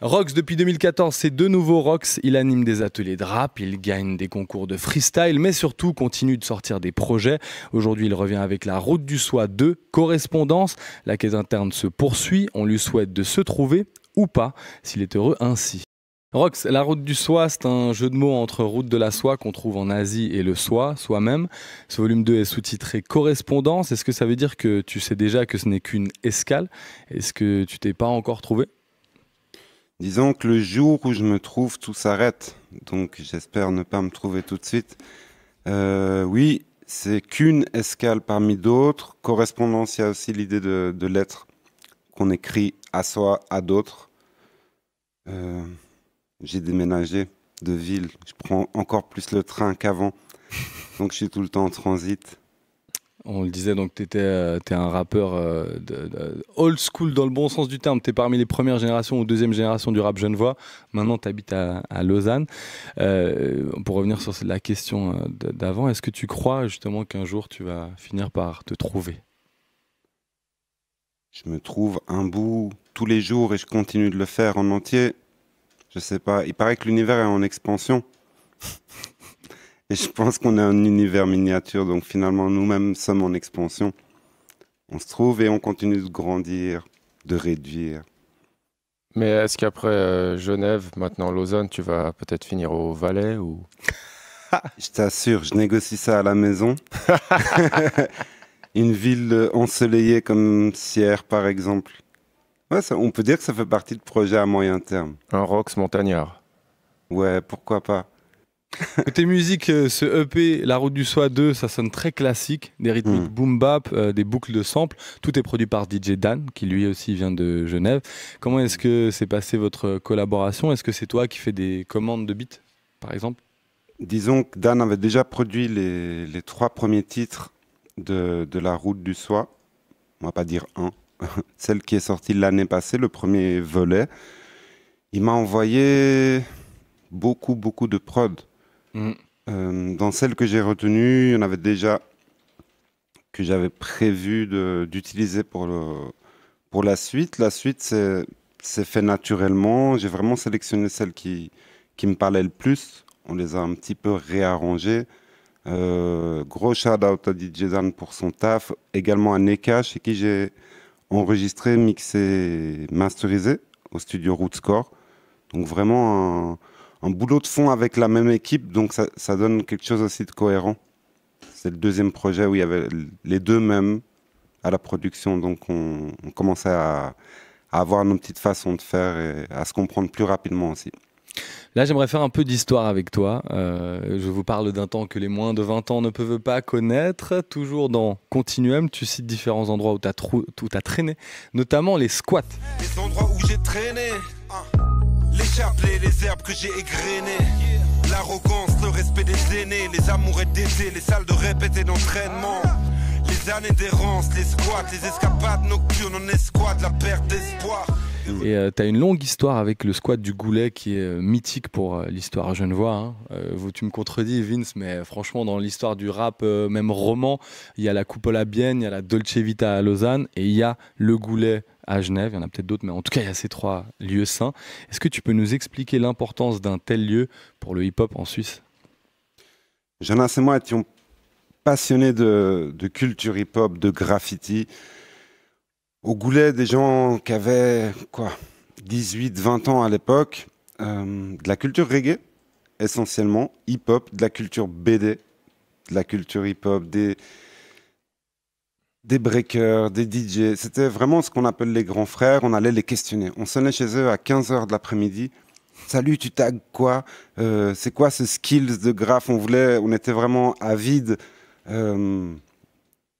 Rox, depuis 2014, c'est de nouveau Rox. Il anime des ateliers de rap, il gagne des concours de freestyle, mais surtout continue de sortir des projets. Aujourd'hui, il revient avec La Route du Soi 2, correspondance. La quête interne se poursuit. On lui souhaite de se trouver ou pas, s'il est heureux ainsi. Rox, la route du soi, c'est un jeu de mots entre route de la soie qu'on trouve en Asie et le soi, soi-même. Ce volume 2 est sous-titré Correspondance. Est-ce que ça veut dire que tu sais déjà que ce n'est qu'une escale Est-ce que tu t'es pas encore trouvé Disons que le jour où je me trouve, tout s'arrête. Donc j'espère ne pas me trouver tout de suite. Euh, oui, c'est qu'une escale parmi d'autres. Correspondance, il y a aussi l'idée de, lettres qu'on écrit à soi, à d'autres. Euh, j'ai déménagé de ville. Je prends encore plus le train qu'avant. Donc je suis tout le temps en transit. On le disait, donc tu étais, es euh, un rappeur euh, de, old school dans le bon sens du terme. Tu es parmi les premières générations ou deuxième génération du rap genevois. Maintenant, tu habites à, Lausanne. Euh, pour revenir sur la question d'avant, est-ce que tu crois justement qu'un jour tu vas finir par te trouver Je me trouve un bout tous les jours et je continue de le faire en entier. Je sais pas. Il paraît que l'univers est en expansion. Et je pense qu'on a un univers miniature, donc finalement nous-mêmes sommes en expansion. On se trouve et on continue de grandir, de réduire. Mais est-ce qu'après euh, Genève, maintenant Lausanne, tu vas peut-être finir au Valais ou Je t'assure, je négocie ça à la maison. Une ville ensoleillée comme Sierre, par exemple. on peut dire que ça fait partie de projet à moyen terme. Un rox montagnard. Ouais, pourquoi pas. Côté musique, euh, ce EP, La Route du Soie 2, ça sonne très classique, des rythmiques mm. boom bap, euh, des boucles de samples. Tout est produit par DJ Dan, qui lui aussi vient de Genève. Comment est-ce que s'est passée votre collaboration Est-ce que c'est toi qui fais des commandes de beats, par exemple Disons que Dan avait déjà produit les, trois premiers titres de, La Route du Soie. On va pas dire un. Celle qui est sortie l'année passée, le premier volet. Il m'a envoyé beaucoup, beaucoup de prod. Euh, dans celles que j'ai retenues, il y en avait déjà que j'avais prévu d'utiliser pour, le, pour la suite. La suite, c'est fait naturellement. J'ai vraiment sélectionné celles qui, qui me parlaient le plus. On les a un petit peu réarrangées. Euh, gros shout-out à DJ Dan pour son taf. Également à Neka, chez qui j'ai enregistré, mixé, masterisé au studio Rootscore. Donc vraiment un un boulot de fond avec la même équipe, donc ça, donne quelque chose aussi de cohérent. C'est le deuxième projet où il y avait les deux mêmes à la production, donc on, commençait à, avoir nos petites façons de faire et à se comprendre plus rapidement aussi. Là, j'aimerais faire un peu d'histoire avec toi. Euh, je vous parle d'un temps que les moins de 20 ans ne peuvent pas connaître. Toujours dans Continuum, tu cites différents endroits où tu as, traîné, notamment les squats. Les endroits où j'ai traîné. Les chapelets, les herbes que j'ai égrenées. L'arrogance, le respect des aînés, les amours et d'été, les salles de répète et d'entraînement. Les années d'errance, les squats, les escapades nocturnes, on escouade la perte d'espoir. Et euh, tu as une longue histoire avec le squat du Goulet qui est euh, mythique pour euh, l'histoire genevois. Hein. tu me contredis, Vince, mais franchement, dans l'histoire du rap, même roman, il y a la Coupola Bienne, il y a la Dolce Vita à Lausanne et il y a le Goulet à Genève. Il y en a peut-être d'autres, mais en tout cas, il y a ces trois lieux saints. Est-ce que tu peux nous expliquer l'importance d'un tel lieu pour le hip-hop en Suisse Jeannin et moi étions passionnés de culture hip-hop, de graffiti au goulet des gens qui avaient quoi 18, 20 ans à l'époque, euh, de la culture reggae, essentiellement, hip-hop, de la culture BD, de la culture hip-hop, des, des breakers, des DJ. C'était vraiment ce qu'on appelle les grands frères. On allait les questionner. On sonnait chez eux à 15h de l'après-midi. Salut, tu tags quoi euh, C'est quoi ce skills de graphe On voulait, on était vraiment avide. Euh,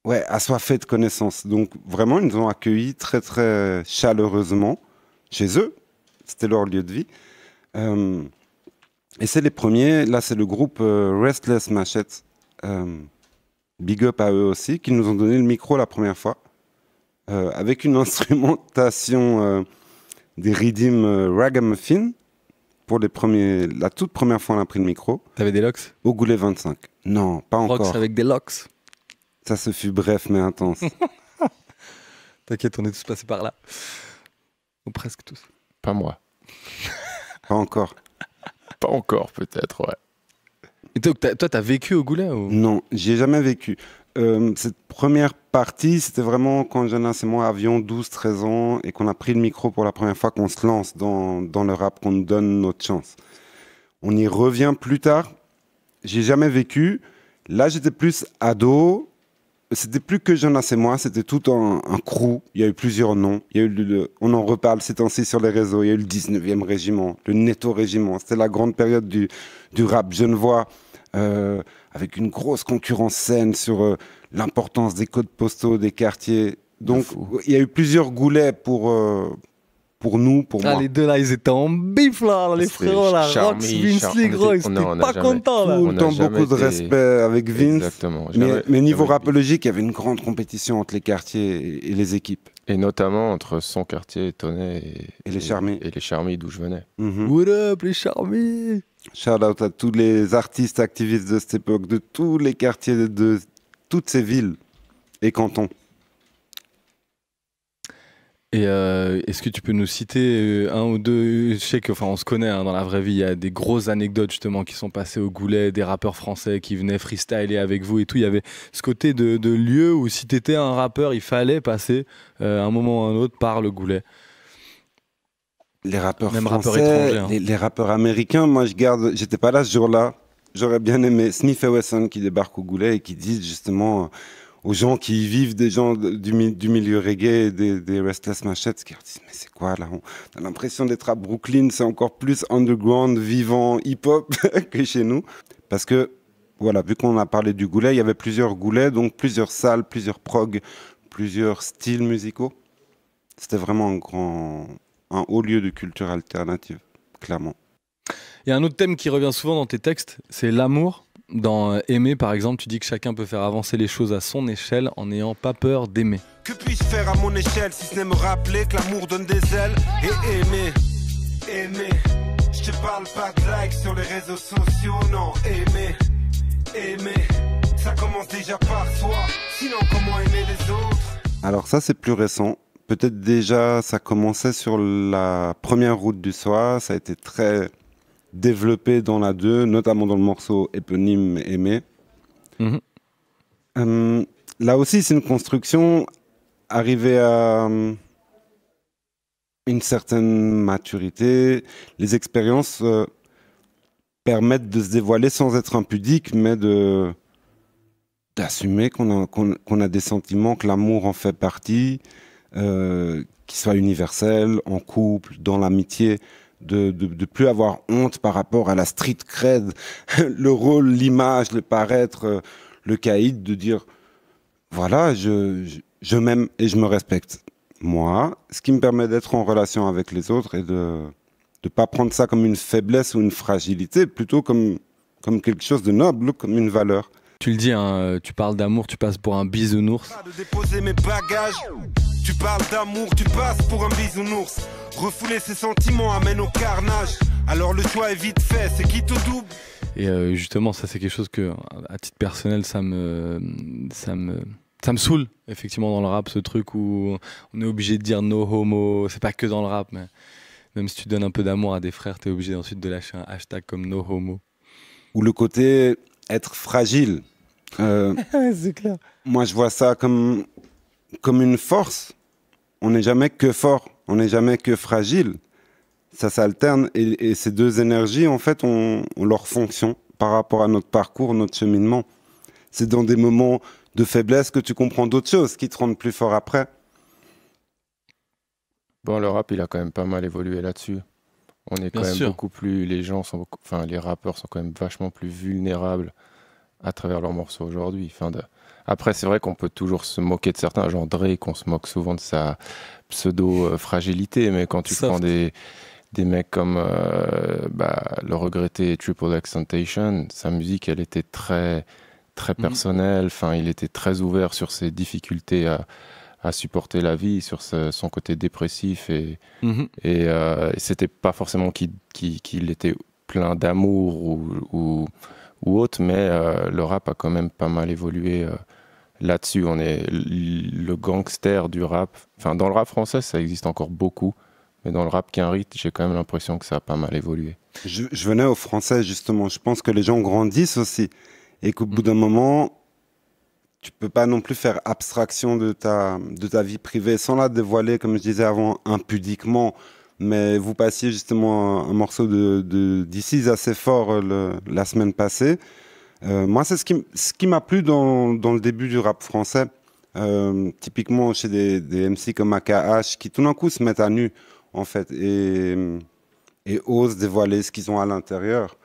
Ouais, assoiffés de connaissances. Donc vraiment, ils nous ont accueillis très très chaleureusement chez eux. C'était leur lieu de vie. Euh, et c'est les premiers. Là, c'est le groupe euh, Restless Machette. Euh, big up à eux aussi, qui nous ont donné le micro la première fois, avec une instrumentation des Rag ragamuffin pour les premiers, la toute première fois on a pris le micro. T'avais des locks Au goulet 25. Non, pas encore. Rocks avec des locks ça, ce fut bref mais intense. T'inquiète, on est tous passés par là. Ou presque tous. Pas moi. Pas encore. Pas encore, peut-être, ouais. Et as, toi, t'as vécu au Goulet ou... Non, j'y ai jamais vécu. Euh, cette première partie, c'était vraiment quand ai et moi avions 12-13 ans et qu'on a pris le micro pour la première fois qu'on se lance dans, dans le rap, qu'on donne notre chance. On y revient plus tard. J'ai jamais vécu. Là, j'étais plus ado. C'était plus que Jonas et moi, c'était tout un, un, crew. Il y a eu plusieurs noms. Il y a eu on en reparle ces temps-ci sur les réseaux. Il y a eu le 19e régiment, le Netto régiment. C'était la grande période du, du rap genevois. Euh, avec une grosse concurrence saine sur euh, l'importance des codes postaux des quartiers. Donc il y a eu plusieurs goulets pour, euh, pour nous, pour ah, moi. Les deux là, ils étaient en bif là, les frérots là. Rox, Vince, les gros, ils étaient pas contents là. Tout le temps beaucoup de respect avec Vince. Exactement. Mais, niveau rapologique, il y avait une grande compétition entre les quartiers et, les équipes. Et notamment entre son quartier, Tonnet et, les Charmés. Et les Charmés d'où je venais. Mm What up les Charmés Shout out à tous les artistes, activistes de cette époque, de tous les quartiers, de toutes ces villes et cantons. Et euh, est-ce que tu peux nous citer euh, un ou deux euh, Je sais que, enfin, on se connaît hein, dans la vraie vie. Il y a des grosses anecdotes justement qui sont passées au goulet, des rappeurs français qui venaient freestyler avec vous et tout. Il y avait ce côté de, lieu où si t'étais un rappeur, il fallait passer un moment ou un autre par le goulet. Les rappeurs français, étrangers, hein. les, rappeurs américains. Moi, je garde. J'étais pas là ce jour-là. J'aurais bien aimé Sniff et Wesson qui débarquent au goulet et qui disent justement aux gens qui y vivent, des gens du, milieu reggae, des, des Restless Machettes, qui leur disent mais c'est quoi là On a l'impression d'être à Brooklyn, c'est encore plus underground, vivant, hip-hop que chez nous. Parce que voilà, vu qu'on a parlé du goulet, il y avait plusieurs goulets, donc plusieurs salles, plusieurs progs, plusieurs styles musicaux. C'était vraiment un grand, un haut lieu de culture alternative, clairement. Il y a un autre thème qui revient souvent dans tes textes, c'est l'amour dans euh, Aimer, par exemple, tu dis que chacun peut faire avancer les choses à son échelle en n'ayant pas peur d'aimer. Que puis-je faire à mon échelle si ce n'est me rappeler que l'amour donne des ailes et aimer Aimer. Je te parle pas de likes sur les réseaux sociaux, non. Aimer. Aimer. Ça commence déjà par soi. Sinon, comment aimer les autres Alors, ça, c'est plus récent. Peut-être déjà, ça commençait sur la première route du soir. Ça a été très développé dans la 2, notamment dans le morceau éponyme Aimé. Mhm. Euh, là aussi, c'est une construction arrivée à euh, une certaine maturité. Les expériences euh, permettent de se dévoiler sans être impudique, mais de d'assumer qu'on a, des sentiments, que l'amour en fait partie, qu'il soit universel, en couple, dans l'amitié de, de, plus avoir honte par rapport à la street cred, le rôle, l'image, le paraître, euh, le caïd, de dire voilà, je, m'aime et je me respecte. Moi, ce qui me permet d'être en relation avec les autres et de ne pas prendre ça comme une faiblesse ou une fragilité, plutôt comme, comme quelque chose de noble, comme une valeur. Tu le dis, hein, euh, tu parles d'amour, tu passes pour un bisounours. ours tu parles d'amour, tu passes pour un bisounours. Refouler ses sentiments amène au carnage. Alors le choix est vite fait, c'est qui te double Et euh, justement, ça c'est quelque chose que, à titre personnel, ça me, ça me, ça me saoule effectivement dans le rap, ce truc où on est obligé de dire no homo. C'est pas que dans le rap, mais même si tu donnes un peu d'amour à des frères, t'es obligé ensuite de lâcher un hashtag comme no homo. Ou le côté être fragile. Euh, c'est clair. Moi, je vois ça comme comme une force on n'est jamais que fort, on n'est jamais que fragile. Ça s'alterne et, ces deux énergies, en fait, ont, leur fonction par rapport à notre parcours, notre cheminement. C'est dans des moments de faiblesse que tu comprends d'autres choses qui te rendent plus fort après. Bon, le rap, il a quand même pas mal évolué là-dessus. On est quand même beaucoup plus. Les gens sont. enfin, les rappeurs sont quand même vachement plus vulnérables à travers leurs morceaux aujourd'hui. Enfin, de, après, c'est vrai qu'on peut toujours se moquer de certains, genre Drake, on se moque souvent de sa pseudo-fragilité, mais quand tu prends des, des mecs comme euh, bah, le regretté Triple X sa musique, elle était très, très mm. personnelle, enfin, il était très ouvert sur ses difficultés à à supporter la vie sur son côté dépressif et, mm-hmm. euh, et, c'était pas forcément qu'il était plein d'amour ou, ou, autre, mais euh, le rap a quand même pas mal évolué là-dessus. On est le gangster du rap. Enfin, dans le rap français, ça existe encore beaucoup. Mais dans le rap qui rite, j'ai quand même l'impression que ça a pas mal évolué. Je, venais au français, justement. Je pense que les gens grandissent aussi. Et qu'au bout mm. d'un moment, tu peux pas non plus faire abstraction de ta, de ta vie privée sans la dévoiler, comme je disais avant, impudiquement. Mais vous passiez justement un, morceau de, de assez fort euh, la semaine passée. Euh, moi, c'est ce qui, m'a plu dans, le début du rap français, euh, typiquement chez des, MC comme AKH, qui tout d'un coup se mettent à nu, en fait, et, osent dévoiler ce qu'ils ont à l'intérieur.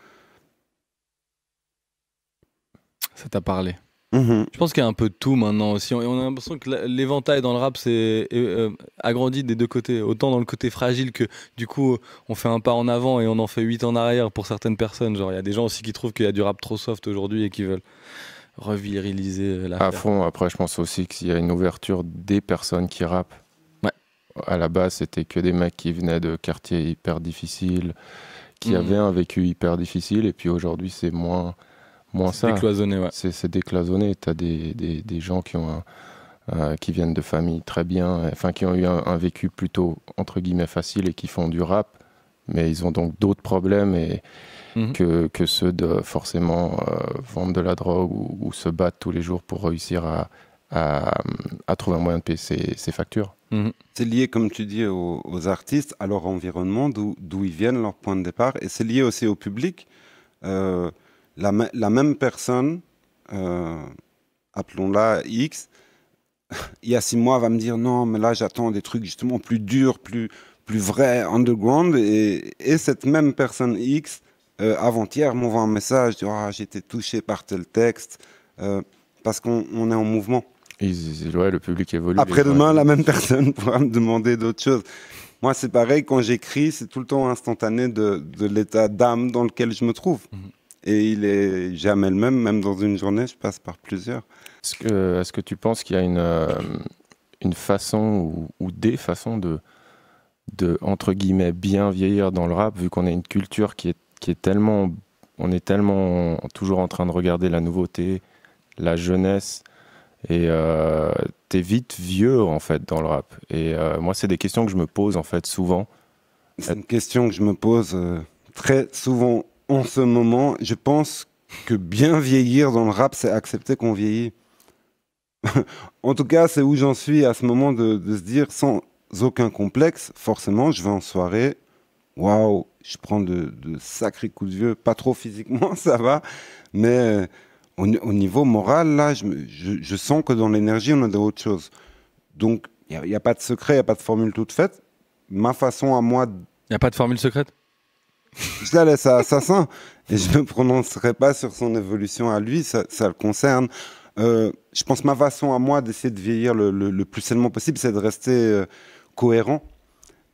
Ça t'a parlé Mhm. Je pense qu'il y a un peu de tout maintenant aussi. Et on a l'impression que l'éventail dans le rap s'est euh, agrandi des deux côtés. Autant dans le côté fragile que du coup, on fait un pas en avant et on en fait huit en arrière pour certaines personnes. Genre, il y a des gens aussi qui trouvent qu'il y a du rap trop soft aujourd'hui et qui veulent reviriliser la. Euh, à fond, après, je pense aussi qu'il y a une ouverture des personnes qui rappent. Ouais. À la base, c'était que des mecs qui venaient de quartiers hyper difficiles, qui mhm. avaient un vécu hyper difficile. Et puis aujourd'hui, c'est moins moins ça. C'est décloisonné. Tu as des, des, gens qui, ont euh, qui viennent de familles très bien, enfin qui ont eu un, vécu plutôt entre guillemets facile et qui font du rap, mais ils ont donc d'autres problèmes et, mhm. que, que, ceux de forcément euh, vendre de la drogue ou, se battre tous les jours pour réussir à, à, trouver un moyen de payer ses, factures. Mhm. C'est lié, comme tu dis, aux, artistes, à leur environnement, d'où ils viennent, leur point de départ, et c'est lié aussi au public. Euh, la, même personne, euh, appelons-la X, il y a six mois va me dire non, mais là j'attends des trucs justement plus durs, plus, plus vrais, underground. Et, et cette même personne X, euh, avant-hier, m'envoie un message, ah, j'étais touché par tel texte, euh, parce qu'on est en mouvement. le public évolue. Après-demain, la même personne pourra me demander d'autres choses. Moi, c'est pareil, quand j'écris, c'est tout le temps instantané de, l'état d'âme dans lequel je me trouve. Mhm et il est jamais le même, même dans une journée, je passe par plusieurs. Est-ce que, est que, tu penses qu'il y a une, euh, une façon ou, des façons de, de, entre guillemets, bien vieillir dans le rap, vu qu'on a une culture qui est, qui est tellement. On est tellement toujours en train de regarder la nouveauté, la jeunesse, et euh, t'es vite vieux, en fait, dans le rap. Et euh, moi, c'est des questions que je me pose, en fait, souvent. C'est une question que je me pose euh, très souvent en ce moment, je pense que bien vieillir dans le rap, c'est accepter qu'on vieillit. en tout cas, c'est où j'en suis à ce moment de, se dire sans aucun complexe, forcément, je vais en soirée. Waouh, je prends de, sacrés coups de vieux, pas trop physiquement, ça va, mais au, niveau moral, là, je, sens que dans l'énergie, on a des autres choses. Donc, il n'y a, a, pas de secret, il n'y a pas de formule toute faite. Ma façon à moi. Il n'y a pas de formule secrète je la laisse à Assassin et je ne me prononcerai pas sur son évolution à lui, ça, le concerne. Euh, je pense ma façon à moi d'essayer de vieillir le, le, plus sainement possible, c'est de rester euh, cohérent,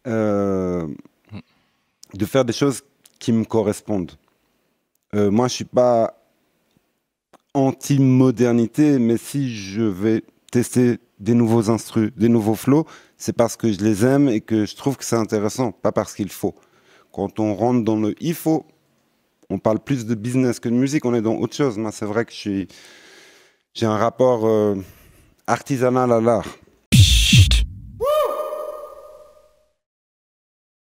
euh, de faire des choses qui me correspondent. moi, je suis pas anti-modernité, mais si je vais tester des nouveaux instrus, des nouveaux flots, c'est parce que je les aime et que je trouve que c'est intéressant, pas parce qu'il faut. Quand on rentre dans le IFO, on parle plus de business que de musique, on est dans autre chose. Moi, c'est vrai que j'ai un rapport euh, artisanal à l'art.